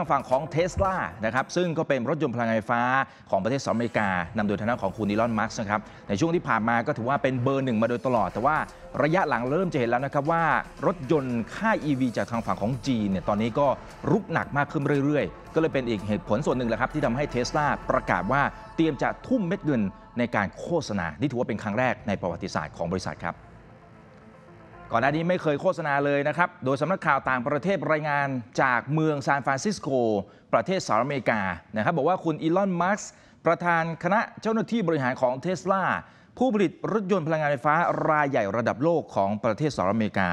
ทางฝั่งของเทสลานะครับซึ่งก็เป็นรถยนต์พลังงานไฟฟ้า ของประเทศสหรัฐอเมริกานำโดยทางด้านของคุณนิลอนมาร์กนะครับในช่วงที่ผ่านมาก็ถือว่าเป็นเบอร์หนึ่งมาโดยตลอด แต่ว่าระยะหลังเริ่มจะเห็นแล้วนะครับว่ารถยนต์ค่าย EV จากทางฝั่งของจีนเนี่ยตอนนี้ก็รุกหนักมากขึ้นเรื่อยๆ ก็เลยเป็นอีกเหตุผลส่วนหนึ่งแหละครับที่ทำให้เทสลาประกาศว่าเตรียมจะทุ่มเม็ดเงินในการโฆษณาที่ถือว่าเป็นครั้งแรกในประวัติศาสตร์ของบริษัทครับก่อนหน้านี้ไม่เคยโฆษณาเลยนะครับ โดยสำนักข่าวต่างประเทศรายงานจากเมืองซานฟรานซิสโก ประเทศสหรัฐอเมริกานะครับบอกว่าคุณอีลอน มัส์ประธานคณะเจ้าหน้าที่บริหารของเทสลาผู้ผลิตรถยนต์พลังงานไฟฟ้ารายใหญ่ระดับโลกของประเทศสหรัฐอเมริกา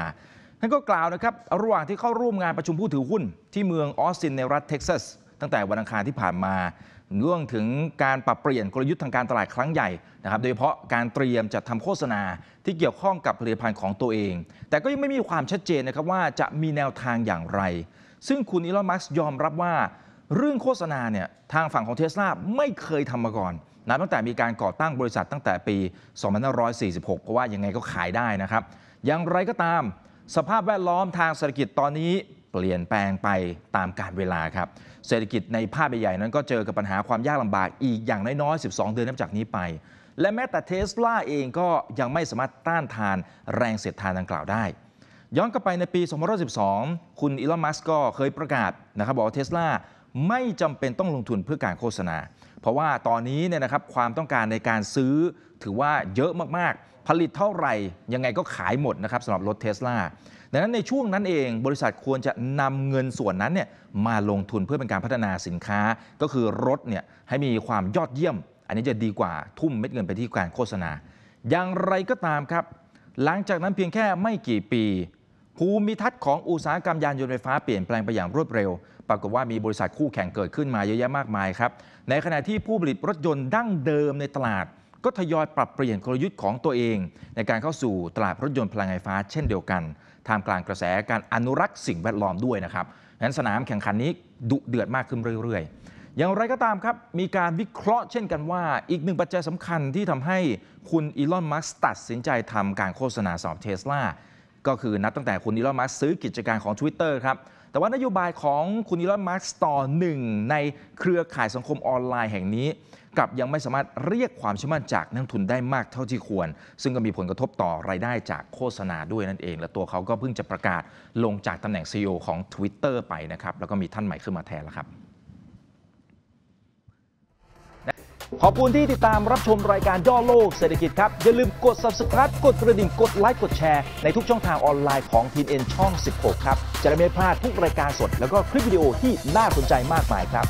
ท่านก็กล่าวนะครับระหว่างที่เข้าร่วมงานประชุมผู้ถือหุ้น ที่เมืองออสตินในรัฐเท็กซัสตั้งแต่วันอังคารที่ผ่านมาร่วงถึงการปรับเปลี่ยนกลยุทธ์ทางการตลาดครั้งใหญ่นะครับโดยเฉพาะการเตรียมจัดทาโฆษณาที่เกี่ยวข้องกับผลิตภัณฑ์ของตัวเอง แต่ก็ยังไม่มีความชัดเจนนะครับว่าจะมีแนวทางอย่างไร ซึ่งคุณอีลอนมัสยอมรับว่า เรื่องโฆษณาเนี่ยทางฝั่งของเทสลาไม่เคยทำมาก่อน นับตั้งแต่มีการก่อตั้งบริษัทตั้งแต่ปี2546เพราะว่ายังไงก็ขายได้นะครับอย่างไรก็ตามสภาพแวดล้อมทางเศรษฐกิจตอนนี้เปลี่ยนแปลงไปตามการเวลาครับ เศรษฐกิจในภาพใหญ่ๆนั้นก็เจอกับปัญหาความยากลำบากอีกอย่างน้อยๆ12 เดือนนับจากนี้ไป และแม้แต่เทสลาเองก็ยังไม่สามารถต้านทานแรงเสียดทานดังกล่าวได้ ย้อนกลับไปในปี 2012 คุณอีลอนมัสก์ก็เคยประกาศนะครับบอกว่าเทสลาไม่จำเป็นต้องลงทุนเพื่อการโฆษณา เพราะว่าตอนนี้เนี่ยนะครับความต้องการในการซื้อถือว่าเยอะมากๆ ผลิตเท่าไหร่ยังไงก็ขายหมดนะครับสำหรับรถเทสลาดังนั้นในช่วงนั้นเองบริษัทควรจะนำเงินส่วนนั้นเนี่ยมาลงทุนเพื่อเป็นการพัฒนาสินค้า ก็คือรถเนี่ยให้มีความยอดเยี่ยม อันนี้จะดีกว่าทุ่มเม็ดเงินไปที่การโฆษณา อย่างไรก็ตามครับหลังจากนั้นเพียงแค่ไม่กี่ปี ภูมิทัศน์ของอุตสาหกรรมยานยนต์ไฟฟ้าเปลี่ยนแปลงไปอย่างรวดเร็วรากฏว่ามีบริษัทคู่แข่งเกิดขึ้นมาเยอะแยะมากมายครับ ในขณะที่ผู้ผลิตรถยนต์ดั้งเดิมในตลาด ก็ทยอยปรับเปลี่ยนกลยุทธ์ของตัวเอง ในการเข้าสู่ตลาดรถยนต์พลังงานไฟฟ้าเช่นเดียวกันท่ามกลางกระแสการอนุรักษ์สิ่งแวดล้อมด้วยนะครับนั้นสนามแข่งขันนี้ดุเดือดมากขึ้นเรื่อยๆ อย่างไรก็ตามครับมีการวิเคราะห์เช่นกันว่าอีกหนึ่งปัจจัยสำคัญที่ทำให้คุณอีลอน มัสตัดสินใจทำการโฆษณาสอบเทสลาก็คือนับตั้งแต่คุณอีลอน มัสซื้อกิจการของ Twitter ครับแต่ว่านโยบายของคุณอีลอนมาร์กต่อหนึ่งในเครือข่ายสังคมออนไลน์แห่งนี้กับยังไม่สามารถเรียกความเชื่อมั่นจากนักทุนได้มากเท่าที่ควร ซึ่งก็มีผลกระทบต่อรายได้จากโฆษณาด้วยนั่นเอง และตัวเขาก็เพิ่งจะประกาศลงจากตำแหน่ง c ีอของ Twitter ไปนะครับแล้วก็มีท่านใหม่ขึ้นมาแทนแล้วครับ ขอบคุณที่ติดตามรับชมรายการย่อโลกเศรษฐกิจครับอย่าลืมกด subscribe กดกระดิ่งกดไลค์กดแชร์ในทุกช่องทางออนไลน์ของทีเอ็นช่อง 16 ครับจะได้ไม่พลาดทุกรายการสดแล้วก็คลิปวิดีโอที่น่าสนใจมากมายครับ